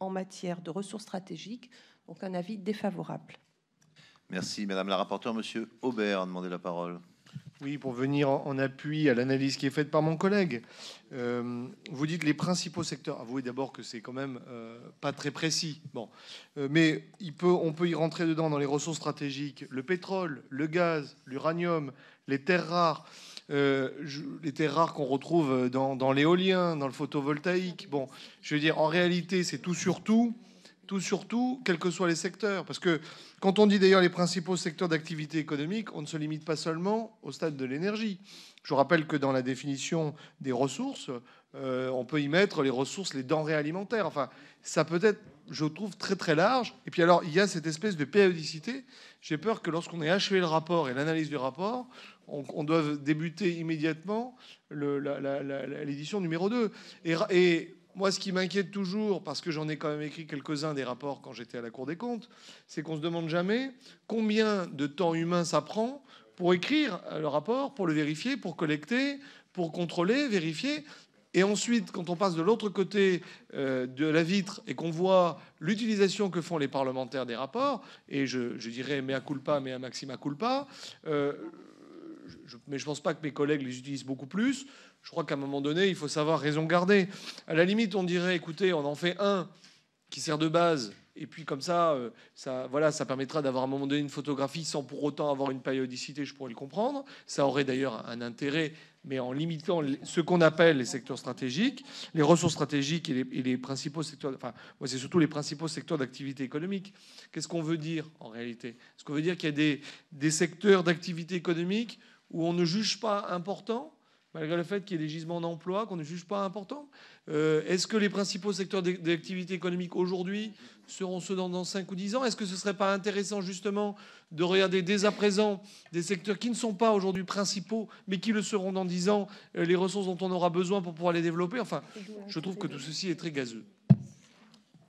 en matière de ressources stratégiques. Donc un avis défavorable. Merci Madame la rapporteure. Monsieur Aubert a demandé la parole. Oui, pour venir en, appui à l'analyse qui est faite par mon collègue. Euh, vous dites les principaux secteurs. Avouez d'abord que c'est quand même euh, pas très précis. Euh, mais on peut y rentrer dedans dans les ressources stratégiques le pétrole, le gaz, l'uranium, les terres rares, les terres rares qu'on retrouve dans, dans l'éolien, dans le photovoltaïque. Bon, je veux dire, en réalité, c'est tout sur tout tout surtout, quels que soient les secteurs. Parce que quand on dit d'ailleurs les principaux secteurs d'activité économique, on ne se limite pas seulement au stade de l'énergie. Je rappelle que dans la définition des ressources, euh, on peut y mettre les ressources, les denrées alimentaires. Enfin, ça peut être, je trouve, très très large. Et puis alors, il y a cette espèce de périodicité. J'ai peur que lorsqu'on ait achevé le rapport et l'analyse du rapport, on, doive débuter immédiatement l'édition numéro 2. Et, et moi, ce qui m'inquiète toujours, parce que j'en ai quand même écrit quelques-uns des rapports quand j'étais à la Cour des comptes, c'est qu'on se demande jamais combien de temps humain ça prend pour écrire le rapport, pour le vérifier, pour collecter, pour contrôler, vérifier. Et ensuite, quand on passe de l'autre côté euh, de la vitre et qu'on voit l'utilisation que font les parlementaires des rapports, et je, dirais mea culpa, mea maxima culpa, euh, mais je pense pas que mes collègues les utilisent beaucoup plus. Je crois qu'à un moment donné, il faut savoir raison garder. À la limite, on dirait, écoutez, on en fait un qui sert de base, et puis comme ça, euh, ça, voilà, ça permettra d'avoir à un moment donné une photographie sans pour autant avoir une périodicité, je pourrais le comprendre. Ça aurait d'ailleurs un intérêt, mais en limitant ce qu'on appelle les secteurs stratégiques, les ressources stratégiques et les, principaux secteurs, enfin, moi c'est surtout les principaux secteurs d'activité économique. Qu'est-ce qu'on veut dire en réalité Est-ce qu'on veut dire qu'il y a des secteurs d'activité économique où on ne juge pas important, malgré le fait qu'il y ait des gisements d'emploi qu'on ne juge pas important euh, Est-ce que les principaux secteurs d'activité économique aujourd'hui seront ceux dans, dans 5 ou 10 ans Est-ce que ce ne serait pas intéressant justement de regarder dès à présent des secteurs qui ne sont pas aujourd'hui principaux, mais qui le seront dans 10 ans, euh, les ressources dont on aura besoin pour pouvoir les développer Enfin, je trouve que tout ceci est très gazeux.